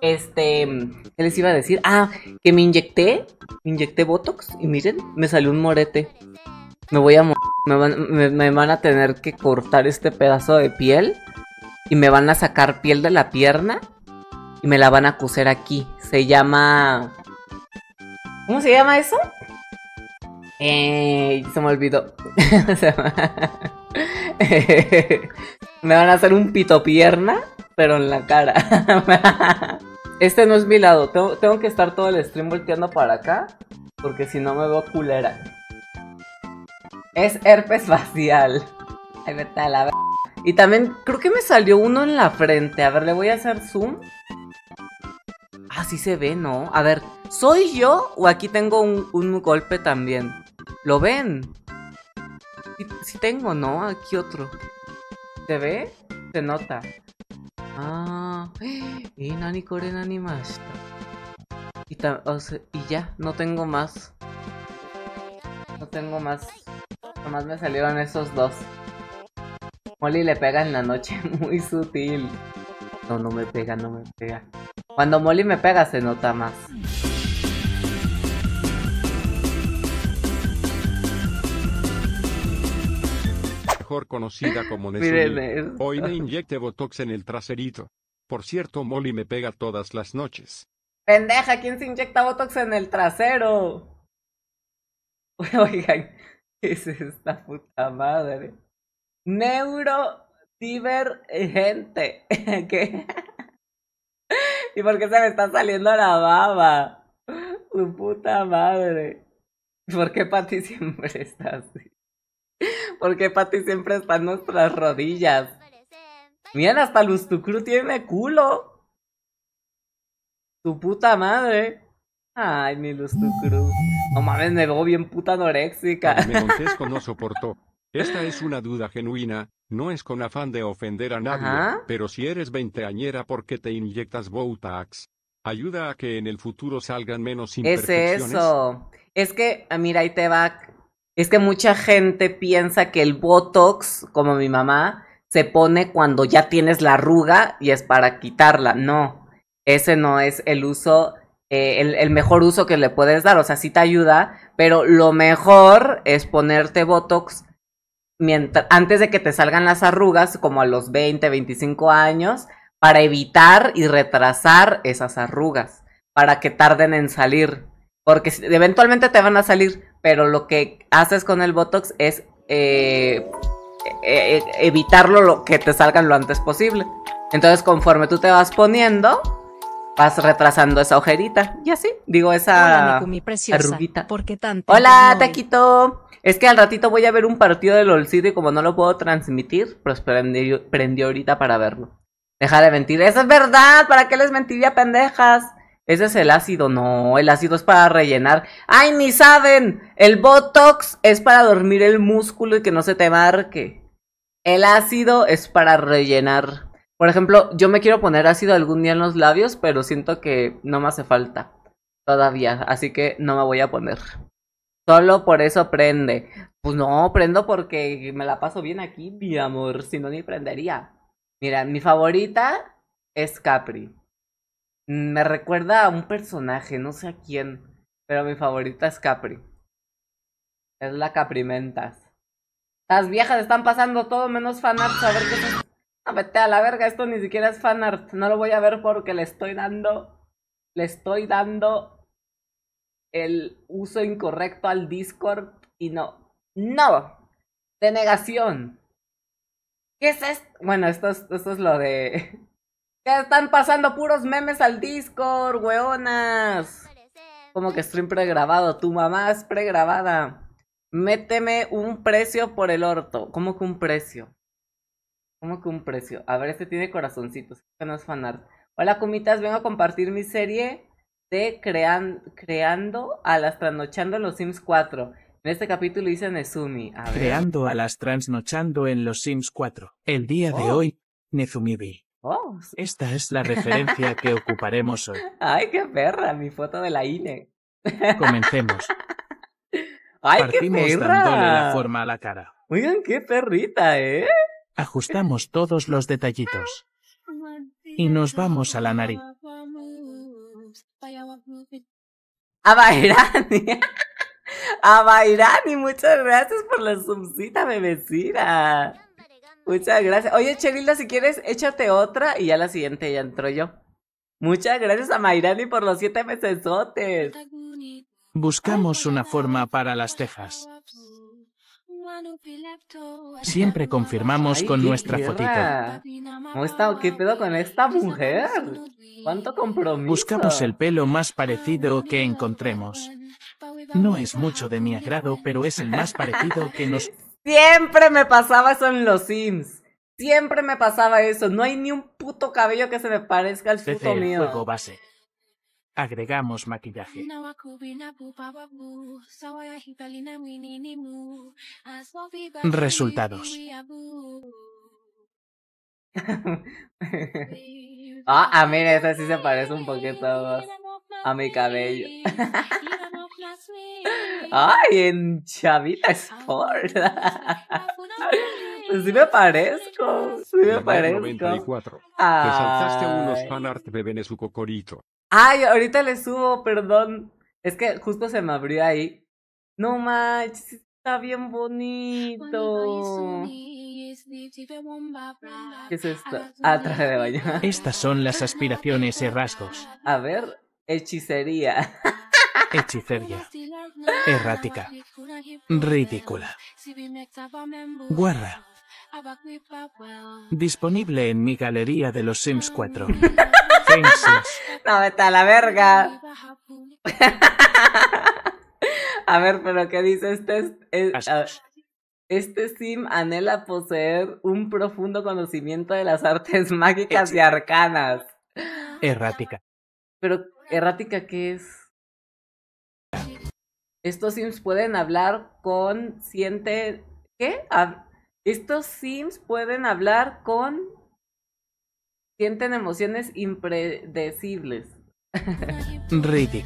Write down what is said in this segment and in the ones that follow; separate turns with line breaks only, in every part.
Este, ¿qué les iba a decir? Ah, que me inyecté, me inyecté Botox y miren, me salió un morete. Me voy a morir, me van, a tener que cortar este pedazo de piel y me van a sacar piel de la pierna y me la van a coser aquí. Se llama... ¿Cómo se llama eso? Eh, se me olvidó. me van a hacer un pito pierna pero en la cara. Este no es mi lado. Tengo, que estar todo el stream volteando para acá. Porque si no me veo culera. Es herpes facial. Ay, vete a la Y también creo que me salió uno en la frente. A ver, le voy a hacer zoom. Ah, sí se ve, ¿no? A ver, ¿soy yo o aquí tengo un, golpe también? ¿Lo ven? sí tengo, ¿no? Aquí otro. ¿Se ve? Se nota. Ah, ¿y na ni más. y ya, no tengo más. No tengo más. Nomás me salieron esos dos. Molly le pega en la noche, muy sutil. No, no me pega, no me pega. Cuando Molly me pega se nota más.
conocida como Nesulil. Hoy me inyecte Botox en el traserito. Por cierto, Molly me pega todas las noches.
Pendeja, ¿quién se inyecta Botox en el trasero? Oigan, ¿qué es esta puta madre? Neurodivergente. ¿Qué? ¿Y por qué se me está saliendo la baba? Su puta madre. ¿Por qué Pati siempre está así? Porque Pati siempre está en nuestras rodillas. Miren, hasta Lustucru tiene culo. Tu puta madre. Ay, mi Lustucru. No mames, me veo
bien puta anoréxica. Me contesto, no soportó. Esta es una duda genuina, no es con afán de ofender a nadie, pero si eres veinteañera, ¿por qué te inyectas Botox? Ayuda a que en el futuro salgan menos imperfecciones. Es eso.
Es que, ah, mira, ahí te va es que mucha gente piensa que el Botox, como mi mamá, se pone cuando ya tienes la arruga y es para quitarla. No, ese no es el uso, eh, el, mejor uso que le puedes dar. O sea, sí te ayuda, pero lo mejor es ponerte Botox antes de que te salgan las arrugas, como a los 20, 25 años, para evitar y retrasar esas arrugas, para que tarden en salir. Porque eventualmente te van a salir, pero lo que haces con el Botox es eh, e, e, evitarlo lo que te salgan lo antes posible. Entonces, conforme tú te vas poniendo, vas retrasando esa ojerita. Y así, digo, esa arruguita. Hola, Taquito. Es que al ratito voy a ver un partido del Olcido y como no lo puedo transmitir, pues prendí prendió ahorita para verlo. Deja de mentir. Eso es verdad. ¿Para qué les mentiría, pendejas? Ese es el ácido, no, el ácido es para rellenar. ¡Ay, ni saben! El Botox es para dormir el músculo y que no se te marque. El ácido es para rellenar. Por ejemplo, yo me quiero poner ácido algún día en los labios, pero siento que no me hace falta todavía, así que no me voy a poner. Solo por eso prende. Pues no, prendo porque me la paso bien aquí, mi amor, si no ni prendería. Mira, mi favorita es Capri. Me recuerda a un personaje, no sé a quién, pero mi favorita es Capri. Es la Caprimentas. Las viejas están pasando todo menos fanart, a ver qué es... No, vete a la verga, esto ni siquiera es fanart. No lo voy a ver porque le estoy dando... Le estoy dando el uso incorrecto al Discord y no. ¡No! Denegación. ¿Qué es esto? Bueno, esto esto es lo de... Ya están pasando puros memes al Discord, weonas. Como que stream pregrabado, tu mamá es pregrabada. Méteme un precio por el orto. ¿Cómo que un precio? ¿Cómo que un precio? A ver, este tiene corazoncitos, que este no es Hola, comitas, vengo a compartir mi serie de creando a las transnochando en los Sims 4. En este capítulo hice Nezumi. Creando
a las transnochando en los Sims 4. El día de oh. hoy, Nezumi B. Oh. Esta es la referencia que ocuparemos hoy.
¡Ay, qué perra! Mi foto de la INE.
Comencemos. ¡Ay, Partimos qué perra! la forma a la cara. Oigan, qué perrita, ¿eh? Ajustamos todos los detallitos. Y nos vamos a la nariz.
A Bairani. A Bairani, muchas gracias por la subcita, bebecita. Muchas gracias. Oye, Cherilda, si quieres, échate otra y ya la siguiente ya entro yo. Muchas gracias a Mayrani por los siete mesesotes.
Buscamos una forma para las cejas. Siempre confirmamos con nuestra fotita. ¿Cómo está? ¿Qué pedo con esta mujer? ¿Cuánto compromiso? Buscamos el pelo más parecido que encontremos. No es mucho de mi agrado, pero es el más parecido que nos
Siempre me pasaba eso en los Sims. Siempre me pasaba eso. No hay ni un puto cabello que se me parezca al puto mío.
Agregamos maquillaje. Resultados.
ah, ah, mira, ¡Ese sí se parece un poquito a mi cabello. Ay, en Chavita ah, Sport. Pues sí me parezco,
sí me parezco. Te unos su cocorito.
Ay, ahorita le subo, perdón. Es que justo se me abrió ahí. No manches, está bien bonito.
¿Qué es esto? Ah, traje de baño. Estas son las aspiraciones y rasgos.
A ver, hechicería. Ah,
hechicería, errática, ridícula, guarra. Disponible en mi galería de los Sims 4.
no, está la verga. a ver, pero ¿qué dice este? este sim anhela poseer un profundo conocimiento de las artes mágicas y arcanas.
Errática.
Pero, ¿errática qué es? Estos sims pueden hablar con siente... ¿Qué? Estos sims pueden hablar con... Sienten emociones impredecibles.
Ridícula.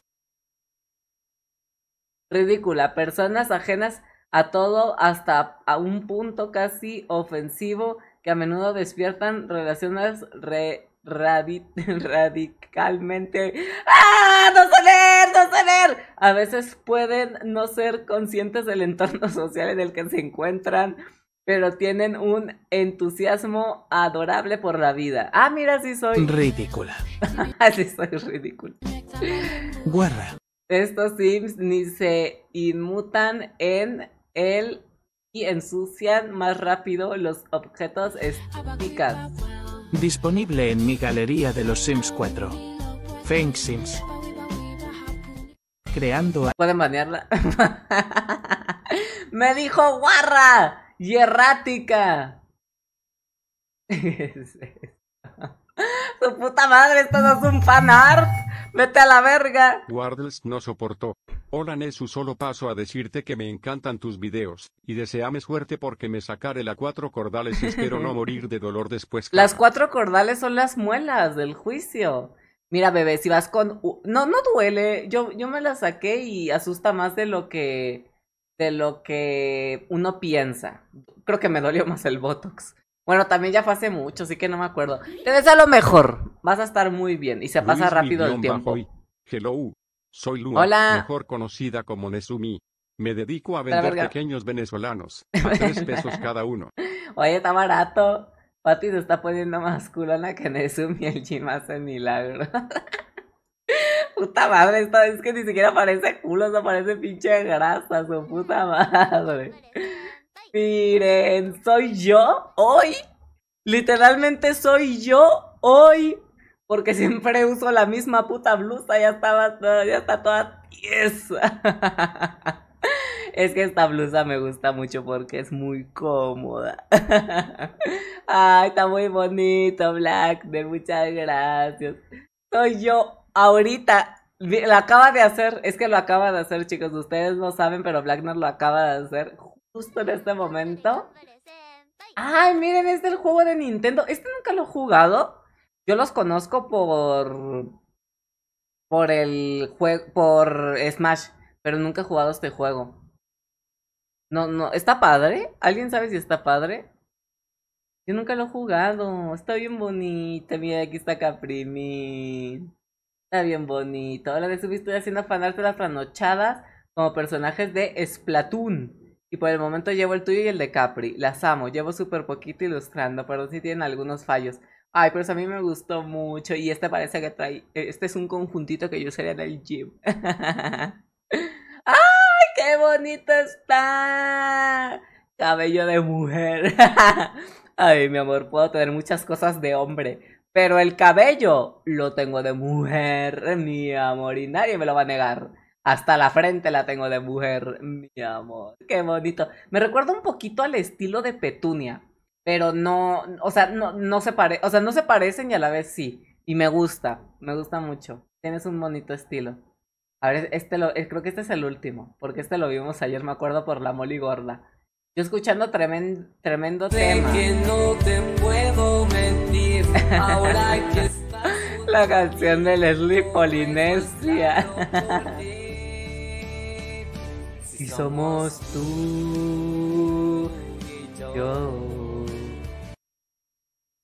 Ridícula. Personas ajenas a todo hasta a un punto casi ofensivo que a menudo despiertan relaciones re radicalmente. ¡Ah! ¡No saber! ¡No saber! A veces pueden no ser conscientes del entorno social en el que se encuentran, pero tienen un entusiasmo adorable por la vida. Ah, mira, si soy. Ridícula. Así soy ridícula. Guerra. Estos sims ni se inmutan en el y ensucian más rápido los objetos
esticas. Disponible en mi galería de los Sims 4. Fake Sims. Creando a... ¿Pueden banearla?
¡Me dijo guarra! ¡Y errática! ¡Su puta madre! ¡Esto no es un fanart! ¡Vete a
la verga! Wardles no soportó. Hola Nesu solo paso a decirte que me encantan tus videos, y deseame suerte porque me sacaré las cuatro cordales y espero no morir de dolor después. Las
cuatro cordales son las muelas del juicio. Mira bebé, si vas con... No, no duele, yo, yo me la saqué y asusta más de lo que... de lo que uno piensa. Creo que me dolió más el Botox. Bueno, también ya fue hace mucho, así que no me acuerdo. Te deseo lo mejor, vas a estar muy bien y se pasa rápido el tiempo.
Hello. Soy Lua, mejor conocida como Nezumi. Me dedico a vender pequeños venezolanos a tres pesos cada uno.
Oye, está barato. Pati se está poniendo más culona que Nezumi el chino hace Milagro. puta madre, esta vez que ni siquiera parece culo, se parece pinche grasa, su puta madre. Miren, soy yo hoy. Literalmente soy yo hoy porque siempre uso la misma puta blusa, ya estaba ya está toda tiesa. Es que esta blusa me gusta mucho porque es muy cómoda. Ay, está muy bonito, Black. De muchas gracias. Soy yo ahorita. Lo acaba de hacer, es que lo acaba de hacer, chicos. Ustedes no saben, pero Black nos lo acaba de hacer justo en este momento. Ay, miren, es el juego de Nintendo. ¿Este nunca lo he jugado? Yo los conozco por. Por el juego. Por Smash. Pero nunca he jugado este juego. No, no. ¿Está padre? ¿Alguien sabe si está padre? Yo nunca lo he jugado. Está bien bonito. Mira, aquí está mi. Está bien bonito. Ahora de estoy haciendo fanart de las franochadas como personajes de Splatoon. Y por el momento llevo el tuyo y el de Capri. Las amo. Llevo súper poquito ilustrando, pero sí tienen algunos fallos. Ay, pero a mí me gustó mucho. Y este parece que trae. Este es un conjuntito que yo usaría en el gym. ¡Ay, qué bonito está! Cabello de mujer. Ay, mi amor, puedo tener muchas cosas de hombre. Pero el cabello lo tengo de mujer, mi amor. Y nadie me lo va a negar. Hasta la frente la tengo de mujer, mi amor. Qué bonito. Me recuerda un poquito al estilo de Petunia pero no, o sea, no, se pare, o sea, no se parecen y a la vez sí. Y me gusta, me gusta mucho. Tienes un bonito estilo. A ver, este lo, eh, creo que este es el último, porque este lo vimos ayer, me acuerdo, por la Molly Gorda. Yo escuchando tremendo, tremendo tema. Que no te puedo mentir, ahora la canción de Leslie Polinesia. si somos tú yo.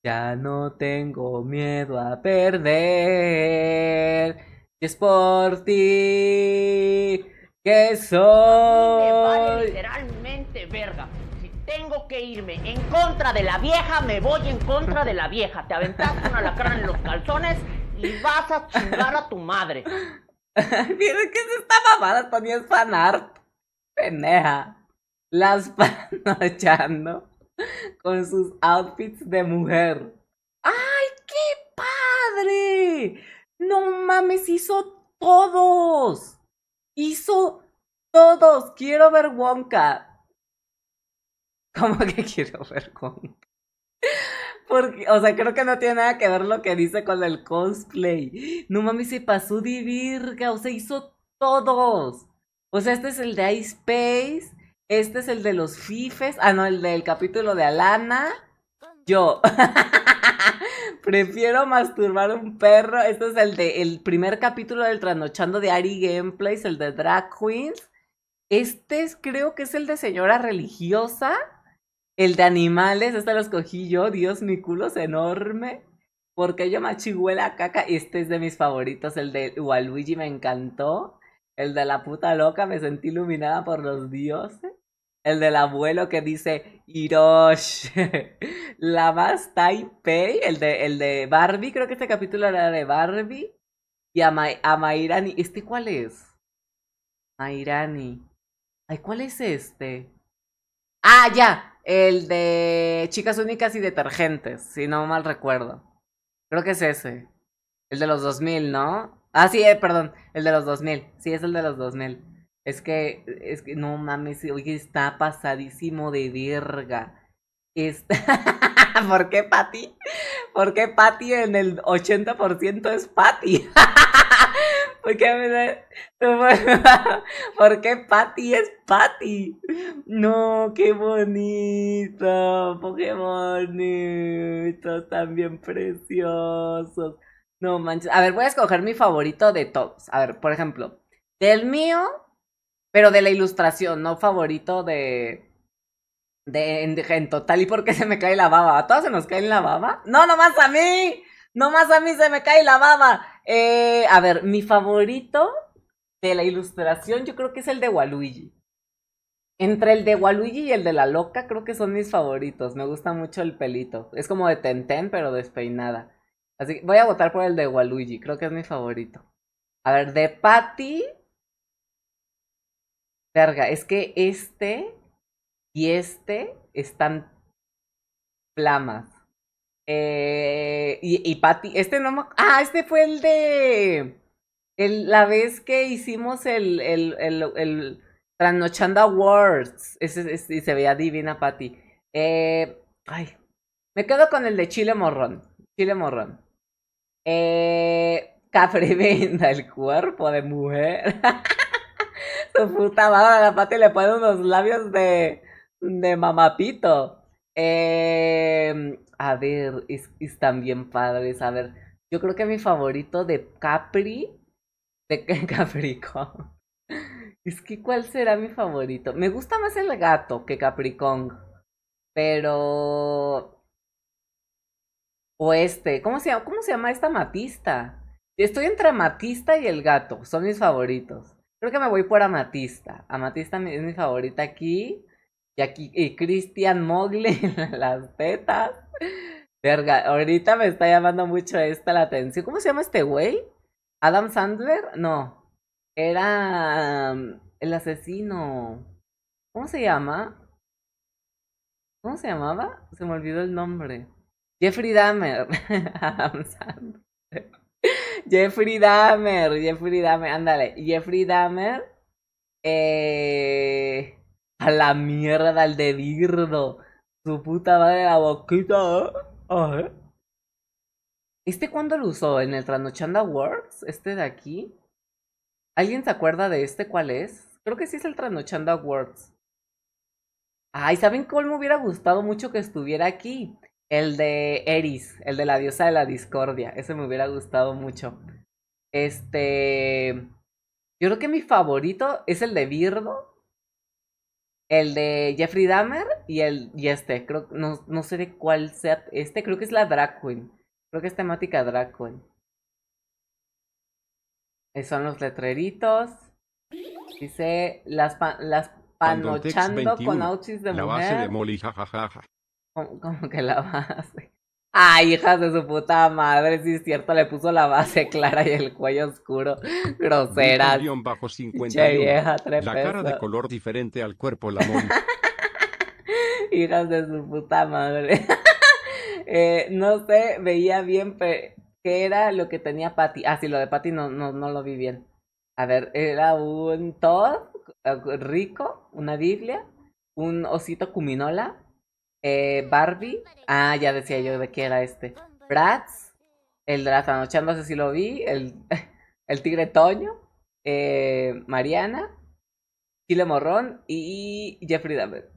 Ya no tengo miedo a perder. es por ti que soy. Me literalmente verga. Si tengo que irme en contra de la vieja, me voy en contra de la vieja. Te aventaste una lacrana en los calzones y vas a chingar a tu madre. Miren que se está mamada también es fanart. Pendeja. Las panochando. con sus outfits de mujer. ¡Ay, qué padre! No mames, hizo todos. Hizo todos. Quiero ver Wonka. ¿Cómo que quiero ver Wonka? Porque, o sea, creo que no tiene nada que ver lo que dice con el cosplay. No mames, se pasó de virga, o sea, hizo todos. O sea, este es el de Space. Este es el de los fifes. Ah, no, el del capítulo de Alana. Yo. Prefiero masturbar un perro. Este es el de el primer capítulo del trasnochando de Ari Gameplays, el de Drag Queens. Este es, creo que es el de señora religiosa. El de animales, este lo escogí yo. Dios, mi culo es enorme. Porque yo machigüe la caca. Este es de mis favoritos, el de Waluigi me encantó. El de la puta loca, me sentí iluminada por los dioses. El del abuelo que dice Hirosh. la más Taipei. El de, el de Barbie, creo que este capítulo era de Barbie. Y a, Mayrani. ¿Este cuál es? Mairani. Ay, ¿cuál es este? Ah, ya. El de chicas únicas y detergentes, si no mal recuerdo. Creo que es ese. El de los 2000, ¿no? Ah, sí, eh, perdón, el de los 2000. Sí, es el de los 2000. Es que, es que, no mames, oye, está pasadísimo de verga. Este, ¿Por qué Patty? ¿Por qué Patty en el 80% es Patty? ¿Por qué, ¿Por qué Patty es Patty? No, qué bonito, qué bonitos, tan bien preciosos. No manches. A ver, voy a escoger mi favorito de todos. A ver, por ejemplo, del mío, pero de la ilustración, no favorito de. De en, total, ¿y por qué se me cae la baba? ¿A todos se nos cae la baba? No, nomás a mí. No más a mí se me cae la baba. Eh, a ver, mi favorito de la ilustración yo creo que es el de Waluigi. Entre el de Waluigi y el de la loca creo que son mis favoritos. Me gusta mucho el pelito. Es como de Tenten, pero despeinada. Así que voy a votar por el de Waluigi, creo que es mi favorito. A ver, de Patty. Verga, es que este y este están flamas. Eh, y, y Patty, este no me... Ah, este fue el de... la vez que hicimos el, el, el, Awards. Ese, y se veía divina Patty. Eh, ay, me quedo con el de Chile Morrón. Chile Morrón. Eh, venda el cuerpo de mujer. Su puta madre, la pata le pone unos labios de, de mamapito. Eh, a ver, es, están bien padres. A ver, yo creo que mi favorito de Capri, de Capricorn. Es que, ¿cuál será mi favorito? Me gusta más el gato que Capricorn. Pero este, ¿cómo se llama, se llama esta matista? Estoy entre Amatista y el gato, son mis favoritos. Creo que me voy por Amatista. Amatista es mi favorita aquí. Y aquí, y Christian Mogley, las tetas. Verga, ahorita me está llamando mucho esta la atención. ¿Cómo se llama este güey? ¿Adam Sandler? No. Era el asesino. ¿Cómo se llama? ¿Cómo se llamaba? Se me olvidó el nombre. Jeffrey Dahmer. Jeffrey Dahmer, Jeffrey Dahmer, ándale. Jeffrey Dahmer. Eh, a la mierda, al de Birdo. Su puta madre la boquita. ¿eh? ¿Este cuándo lo usó? ¿En el Tranochanda Awards? ¿Este de aquí? ¿Alguien se acuerda de este cuál es? Creo que sí es el Tranochanda Awards. Ay, ¿saben cuál me hubiera gustado mucho que estuviera aquí? El de Eris, el de la diosa de la discordia. Ese me hubiera gustado mucho. Este. Yo creo que mi favorito es el de Birdo. El de Jeffrey Dahmer y el. Y este. Creo, no, no sé de cuál sea. Este creo que es la Drag Queen. Creo que es temática Drag Queen. Son los letreritos. Dice las, las panochando con auchis de la Base de Molly, como que la base? Ay, hijas de su puta madre, Sí, es cierto, le puso la base clara y el cuello oscuro. Grosera. bajo 50 la cara de
color diferente al cuerpo, la
hijas de su puta madre. Eh, no sé, veía bien qué era lo que tenía Patty. Ah, sí, lo de Patty no, no, no lo vi bien. A ver, era un Todd eh, rico, una Biblia, un osito cuminola, eh, Barbie. Ah, ya decía yo de qué era este. Bratz. El de las no sé si lo vi. El, Tigre Toño. Eh, Mariana. Chile Morrón y Jeffrey Dahmer.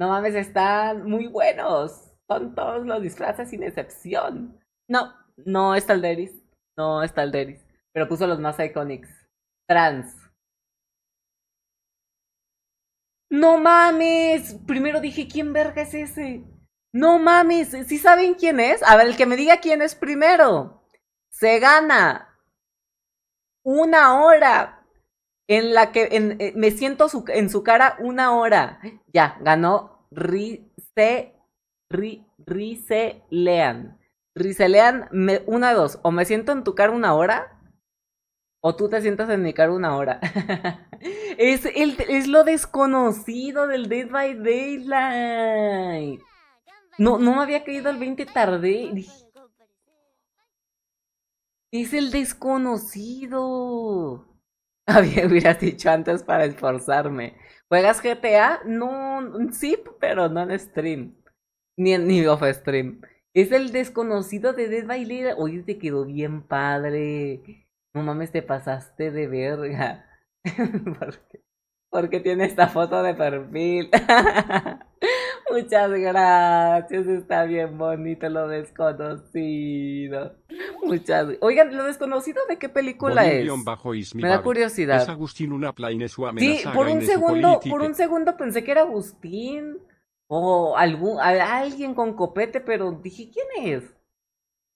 No mames, están muy buenos. Son todos los disfraces sin excepción. No, no está el Deris. No está el Deris. Pero puso los más icónicos. Trans. No mames. Primero dije, ¿quién verga es ese? No mames. ¿Sí saben quién es? A ver, el que me diga quién es primero. Se gana una hora en la que en, eh, me siento en su cara una hora. Ya, ganó Rice, Ricelean. Lean. Rice me, una, dos. O me siento en tu cara una hora o tú te sientas mi cara una hora. es, el, es lo desconocido del Dead by Daylight. No, no me había caído al 20 tarde. Es el desconocido. Había, dicho antes para esforzarme. ¿Juegas GTA? No, sí, pero no en stream. Ni, ni off stream. Es el desconocido de Dead by Daylight. Oye, te quedó bien padre. No mames, te pasaste de verga. Porque tiene esta foto de perfil. Muchas gracias, está bien bonito lo desconocido. Muchas. Oigan, lo desconocido de qué película es. Me da curiosidad. Es
Agustín en su sí, por un segundo, por un
segundo pensé que era Agustín o algún alguien con copete, pero dije quién es.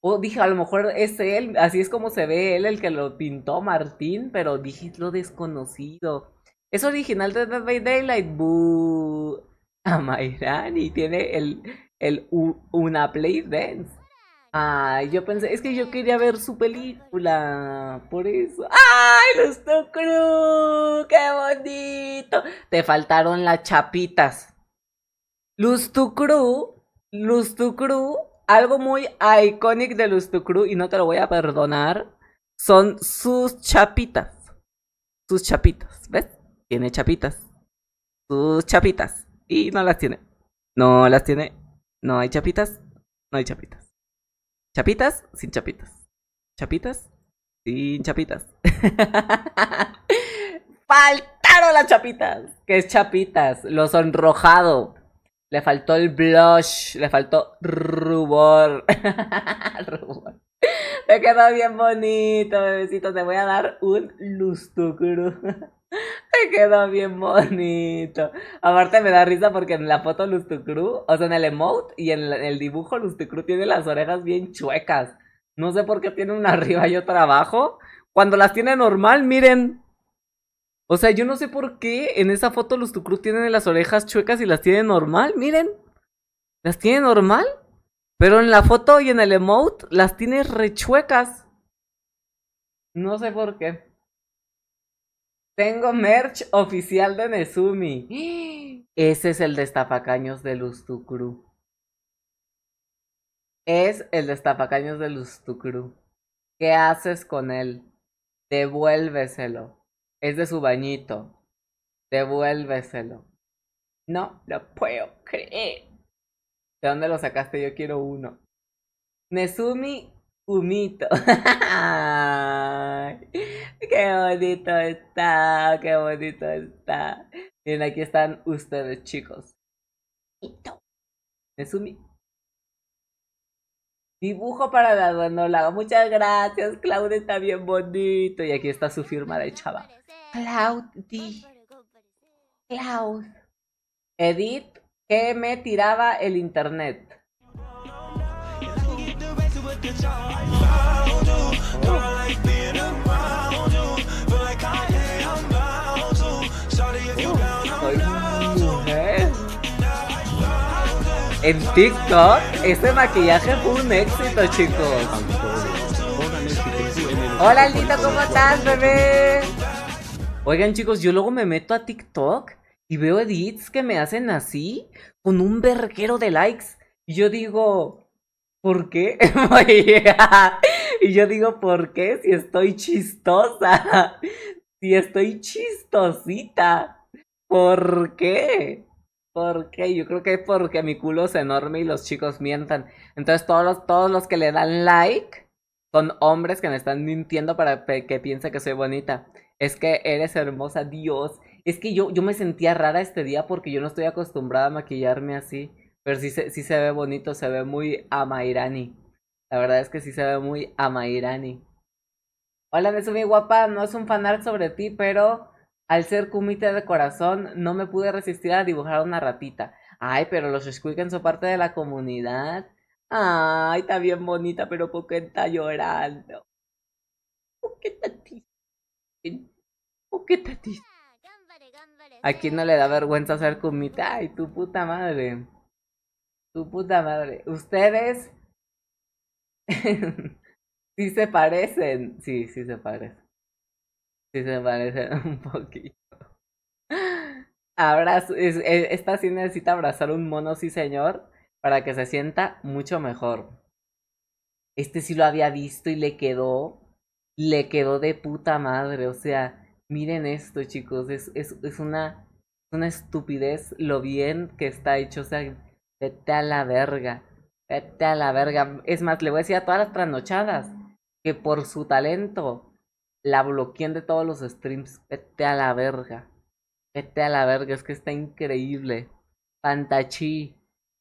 O dije, a lo mejor es él, así es como se ve él, el que lo pintó Martín, pero dije, lo desconocido. Es original de Dead by Daylight, boo. y tiene el, el una play dance. Ay, yo pensé, es que yo quería ver su película, por eso. ¡Ay, los Cruz! ¡Qué bonito! Te faltaron las chapitas. Luz tu Luz tu algo muy icónico de los Crew y no te lo voy a perdonar son sus chapitas. Sus chapitas, ¿ves? Tiene chapitas. Sus chapitas. Y no las tiene. No las tiene. No hay chapitas. No hay chapitas. Chapitas sin chapitas. Chapitas sin chapitas. Faltaron las chapitas. ¿Qué es chapitas? Lo sonrojado. Le faltó el blush, le faltó rubor. Me quedó bien bonito, bebecito. Te voy a dar un lustucru. Me quedó bien bonito. Aparte me da risa porque en la foto Lustucru, o sea, en el emote y en el dibujo Lustucru tiene las orejas bien chuecas. No sé por qué tiene una arriba y otra abajo. Cuando las tiene normal, miren, o sea, yo no sé por qué en esa foto los Tucru tienen las orejas chuecas y las tiene normal, miren. Las tiene normal, pero en la foto y en el emote las tiene rechuecas. No sé por qué. Tengo merch oficial de Nezumi. Ese es el destapacaños de Lustucru. Es el destapacaños de Lustucru. ¿Qué haces con él? Devuélveselo. Es de su bañito. Devuélveselo. No lo puedo creer. ¿De dónde lo sacaste? Yo quiero uno. Nezumi Humito. qué bonito está, qué bonito está. Miren, aquí están ustedes, chicos. Nezumi Dibujo para la duendola, Muchas gracias, Claudia está bien bonito. Y aquí está su firma de chava. Claudi. Claud. Edith, que me tiraba el internet. en TikTok, este maquillaje fue un éxito, chicos. Hola, Lito, ¿cómo estás, bebé? Oigan, chicos, yo luego me meto a TikTok y veo edits que me hacen así, con un verguero de likes. Y yo digo, ¿por qué? y yo digo, ¿por qué? Si estoy chistosa. Si estoy chistosita. ¿Por qué? ¿Por qué? Yo creo que es porque mi culo es enorme y los chicos mientan. Entonces todos los, todos los que le dan like son hombres que me están mintiendo para que piense que soy bonita. Es que eres hermosa, Dios. Es que yo, yo me sentía rara este día porque yo no estoy acostumbrada a maquillarme así. Pero sí se, se ve bonito, se ve muy amairani. La verdad es que sí se ve muy amairani. Hola, Nesumi guapa, no es un fanart sobre ti, pero al ser kumite de corazón, no me pude resistir a dibujar una ratita. Ay, pero los en son parte de la comunidad. Ay, está bien bonita, pero ¿por qué está llorando? ¿Por qué está ¿Por qué está ¿A no le da vergüenza ser cumita. Ay, tu puta madre. Tu puta madre. Ustedes... sí se parecen. Sí, sí se parecen. Sí se parece un poquito. Abrazo, e, esta sí necesita abrazar un mono, sí señor, para que se sienta mucho mejor. Este sí lo había visto y le quedó, le quedó de puta madre. O sea, miren esto chicos, es, es, una, una estupidez lo bien que está hecho. O sea, vete a la verga, vete a la verga. Es más, le voy a decir a todas las trasnochadas que por su talento la bloquean de todos los streams. Vete a la verga. Vete a la verga, es que está increíble. Fantachi,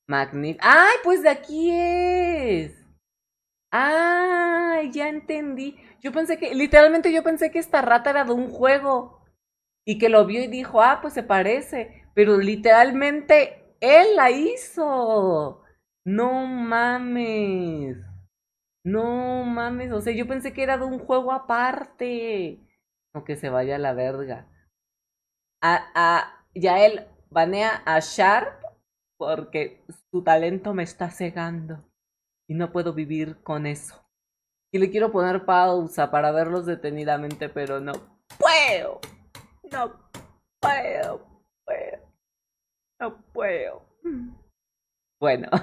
Magnífico. ¡Ay, pues de aquí es! ¡Ay! Ya entendí. Yo pensé que, literalmente yo pensé que esta rata era de un juego. Y que lo vio y dijo, ah, pues se parece. Pero literalmente él la hizo. No mames. No mames, o sea, yo pensé que era de un juego aparte. No que se vaya a la verga. A, a, ya él banea a Sharp porque su talento me está cegando y no puedo vivir con eso. Y le quiero poner pausa para verlos detenidamente, pero no puedo. No puedo. No puedo. Bueno.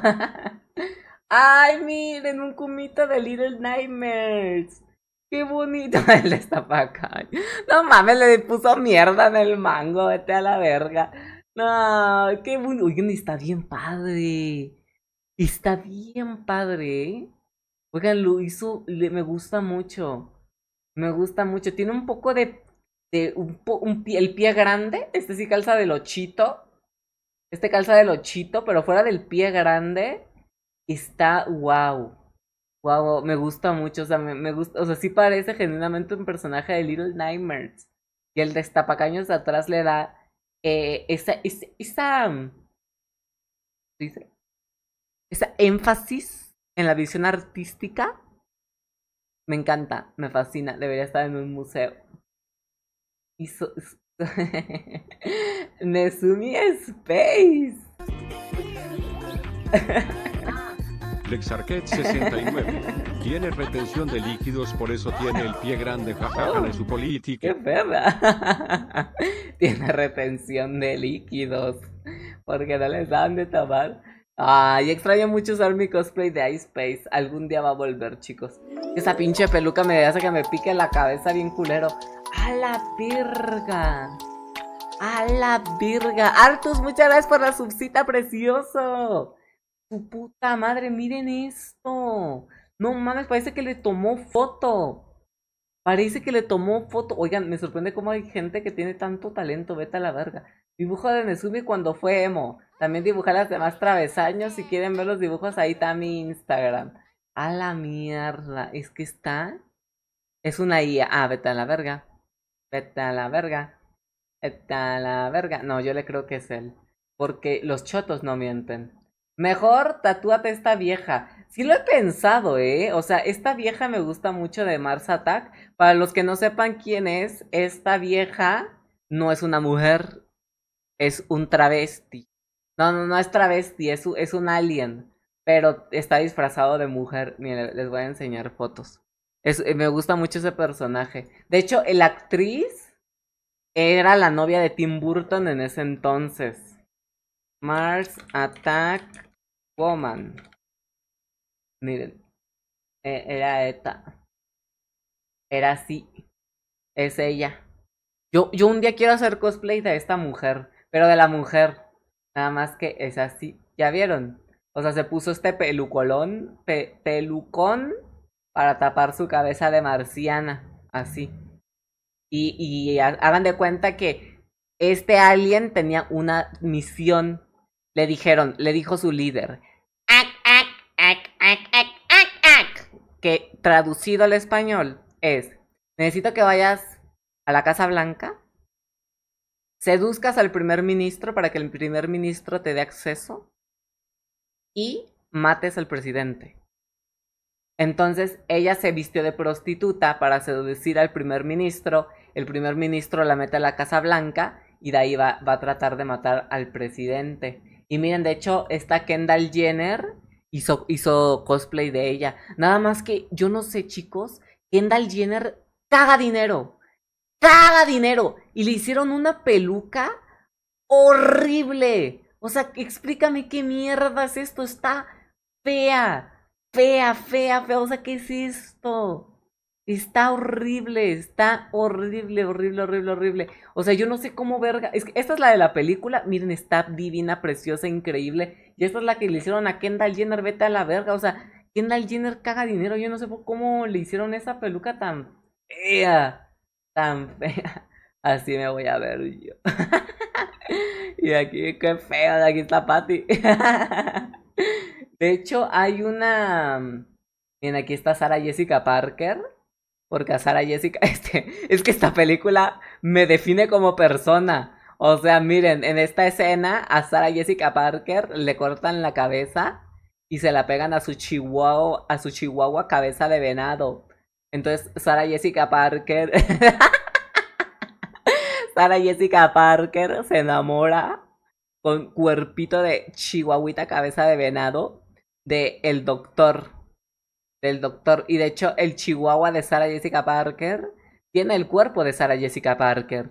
¡Ay, miren! Un cumito de Little Nightmares. ¡Qué bonito! Él está para acá. No mames, le puso mierda en el mango. Vete a la verga. No, qué bonito. Oigan, está bien padre. Está bien padre. ¿eh? Oigan, lo hizo. me gusta mucho. Me gusta mucho. Tiene un poco de. de pie, el pie grande. Este sí calza del ochito. Este calza del ochito, pero fuera del pie grande está guau. Guau, me gusta mucho, o sea, me, gusta, o sea, sí parece genuinamente un personaje de Little Nightmares. Y el destapacaños de atrás le da eh, esa, esa, esa, mm, dice? esa énfasis en la visión artística. Me encanta, me fascina, debería estar en un museo. Y so, Space.
Lexarquet 69. tiene retención de líquidos, por eso tiene el pie grande, jajaja, en su oh, política. ¡Qué verda. tiene retención
de líquidos, porque no les dan de tomar. Ay, extraño mucho usar mi cosplay de iSpace. Algún día va a volver, chicos. Esa pinche peluca me hace que me pique la cabeza bien culero. ¡A la virga! ¡A la virga! ¡Artus, muchas gracias por la subcita, precioso! su puta madre, miren esto. No mames, parece que le tomó foto. Parece que le tomó foto. Oigan, me sorprende cómo hay gente que tiene tanto talento, vete a la verga. Dibujo de Nezumi cuando fue emo. También dibujé las demás travesaños. Si quieren ver los dibujos, ahí está mi Instagram. A la mierda. Es que está. Es una IA. Ah, vete a la verga. Vete a la verga. Vete a la verga. No, yo le creo que es él. Porque los chotos no mienten. Mejor tatúate esta vieja. Sí lo he pensado, ¿eh? O sea, esta vieja me gusta mucho de Mars Attack. Para los que no sepan quién es, esta vieja no es una mujer, es un travesti. No, no, no es travesti, es, un alien. Pero está disfrazado de mujer. Miren, les voy a enseñar fotos. Eh, me gusta mucho ese personaje. De hecho, la actriz era la novia de Tim Burton en ese entonces. Mars Attack Woman. Miren. E, era esta. Era así. Es ella. Yo, yo un día quiero hacer cosplay de esta mujer. Pero de la mujer. Nada más que es así. ¿Ya vieron? O sea, se puso este pelucolón. pelucón. Para tapar su cabeza de marciana. Así. Y, y hagan de cuenta que este alien tenía una misión le dijeron, le dijo su líder, que traducido al español es, necesito que vayas a la Casa Blanca, seduzcas al primer ministro para que el primer ministro te dé acceso y mates al presidente. Entonces ella se vistió de prostituta para seducir al primer ministro, el primer ministro la mete a la Casa Blanca y de ahí va, va a tratar de matar al presidente. Y miren, de hecho, está Kendall Jenner hizo, hizo cosplay de ella. Nada más que yo no sé, chicos, Kendall Jenner caga dinero. Caga dinero. Y le hicieron una peluca horrible. O sea, explícame qué mierda es esto. Está fea. Fea, fea, fea. O sea, ¿qué es esto? Está horrible, está horrible, horrible, horrible, horrible. O sea, yo no sé cómo verga. esta es la de la película. Miren, está divina, preciosa, increíble. Y esta es la que le hicieron a Kendall Jenner. Vete a la verga. O sea, Kendall Jenner caga dinero. Yo no sé cómo le hicieron esa peluca tan fea. Tan fea. Así me voy a ver yo. y aquí, qué fea. Aquí está Patty. de hecho, hay una. Mm, miren, aquí está Sara Jessica Parker porque a Sara Jessica. Este, es que esta película me define como persona. O sea, miren, en esta escena a Sara Jessica Parker le cortan la cabeza y se la pegan a su chihuahua, a su chihuahua cabeza de venado. Entonces, Sara Jessica Parker Sara Jessica Parker se enamora con cuerpito de chihuahuita cabeza de venado de el doctor del doctor. Y de hecho, el chihuahua de Sarah Jessica Parker tiene el cuerpo de Sarah Jessica Parker.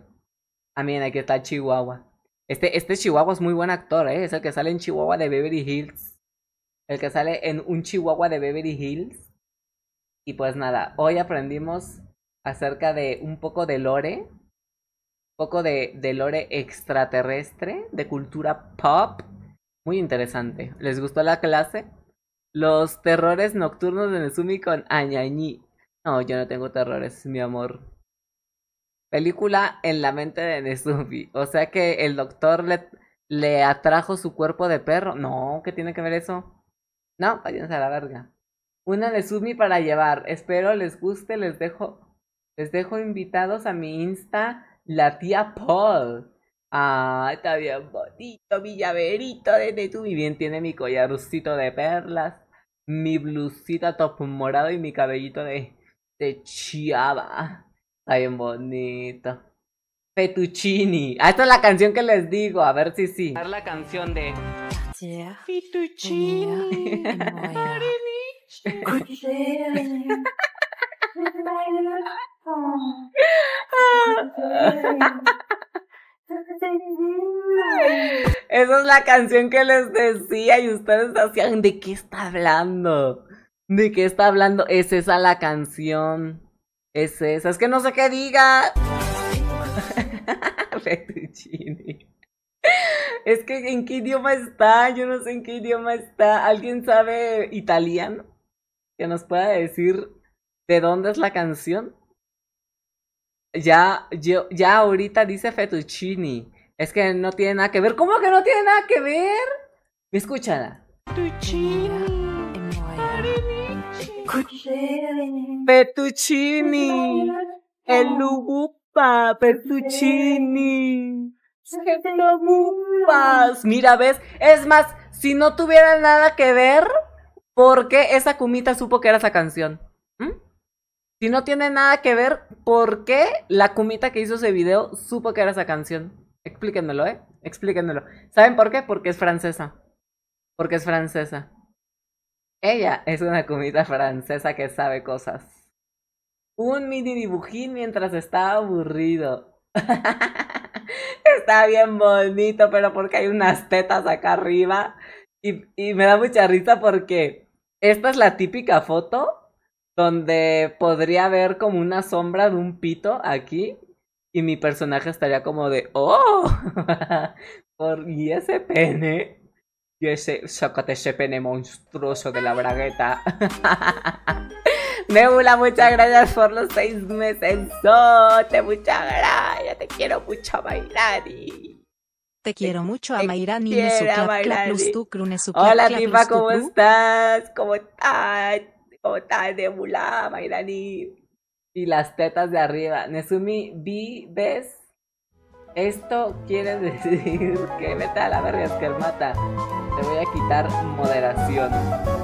Ah, aquí está Chihuahua. Este, este Chihuahua es muy buen actor, ¿eh? Es el que sale en Chihuahua de Beverly Hills. El que sale en un Chihuahua de Beverly Hills. Y pues nada, hoy aprendimos acerca de un poco de lore. Un poco de, de lore extraterrestre, de cultura pop. Muy interesante. ¿Les gustó la clase? Los terrores nocturnos de Nezumi con Añañi. No, yo no tengo terrores, mi amor. Película en la mente de Nezumi. O sea que el doctor le, atrajo su cuerpo de perro. No, ¿qué tiene que ver eso? No, váyanse a la verga. Una Nezumi para llevar. Espero les guste, les dejo. Les dejo invitados a mi Insta, la tía Paul. Ah, está bien bonito, mi de Nezumi. Bien tiene mi collarcito de perlas mi blusita top morado y mi cabellito de, de chiaba. Está bien bonito. Petuccini. Ah, esta es la canción que les digo. A ver si sí. La canción de
Fettuccini. Oh,
Esa es la canción que les decía y ustedes hacían, ¿de qué está hablando? ¿De qué está hablando? Es esa la canción. Es esa. Es que no sé qué diga. es que en qué idioma está, yo no sé en qué idioma está. ¿Alguien sabe italiano? Que nos pueda decir de dónde es la canción. Ya, yo, ya ahorita dice fettuccini. Es que no tiene nada que ver. ¿Cómo que no tiene nada que ver? Escúchala. Fettuccini. El lubupa, fettuccini. Mira, ¿ves? Es más, si no tuviera nada que ver, ¿por qué esa cumita supo que era esa canción? Si no tiene nada que ver, ¿por qué la cumita que hizo ese video supo que era esa canción? Explíquenmelo, ¿eh? Explíquenmelo. ¿Saben por qué? Porque es francesa. Porque es francesa. Ella es una cumita francesa que sabe cosas. Un mini dibujín mientras está aburrido. está bien bonito, pero porque hay unas tetas acá arriba. Y, y me da mucha risa porque esta es la típica foto donde podría haber como una sombra de un pito aquí y mi personaje estaría como de, oh, por, y ese pene, y ese, sácate ese pene monstruoso de la bragueta. Nebula, muchas gracias por los seis meses. te muchas gracias. Te quiero mucho, Mayrani. Te quiero mucho a Mayrani. Hola, Tipa, ¿cómo estás? ¿Cómo estás? de Y las tetas de arriba. Nezumi, vi, ves. Esto quiere decir que vete a la verga, es que mata. Te voy a quitar moderación.